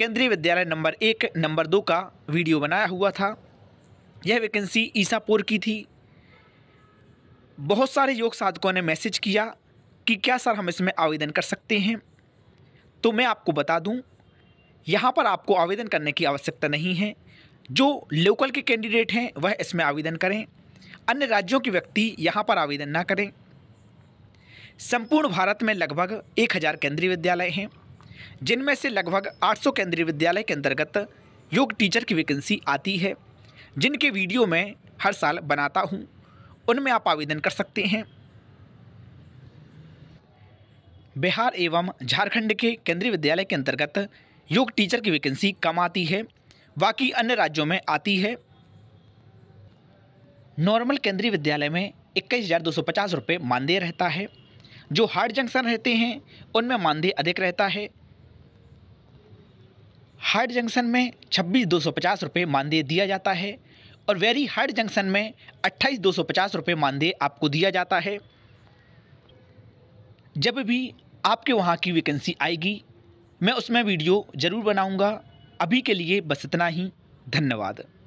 केंद्रीय विद्यालय नंबर एक नंबर दो का वीडियो बनाया हुआ था यह वैकेंसी ईसापुर की थी बहुत सारे योग साधकों ने मैसेज किया कि क्या सर हम इसमें आवेदन कर सकते हैं तो मैं आपको बता दूं यहाँ पर आपको आवेदन करने की आवश्यकता नहीं है जो लोकल के कैंडिडेट हैं वह इसमें आवेदन करें अन्य राज्यों के व्यक्ति यहाँ पर आवेदन ना करें संपूर्ण भारत में लगभग एक हज़ार केंद्रीय विद्यालय हैं जिनमें से लगभग 800 केंद्रीय विद्यालय के अंतर्गत योग टीचर की वैकेंसी आती है जिनके वीडियो मैं हर साल बनाता हूँ उनमें आप आवेदन कर सकते हैं बिहार एवं झारखंड के केंद्रीय विद्यालय के अंतर्गत योग टीचर की वैकेंसी कम आती है बाकी अन्य राज्यों में आती है नॉर्मल केंद्रीय विद्यालय में इक्कीस हज़ार दो सौ पचास रुपये मानदेय रहता है जो हार्ड जंक्शन रहते हैं उनमें मानदेय अधिक रहता है हार्ड जंक्शन में छब्बीस दो सौ पचास रुपये मानदेय दिया जाता है और वेरी हार्ड जंक्शन में अट्ठाईस दो सौ पचास रुपये मानदेय आपको दिया जाता है जब भी आपके वहाँ की वैकेंसी आएगी मैं उसमें वीडियो ज़रूर बनाऊँगा अभी के लिए बस इतना ही धन्यवाद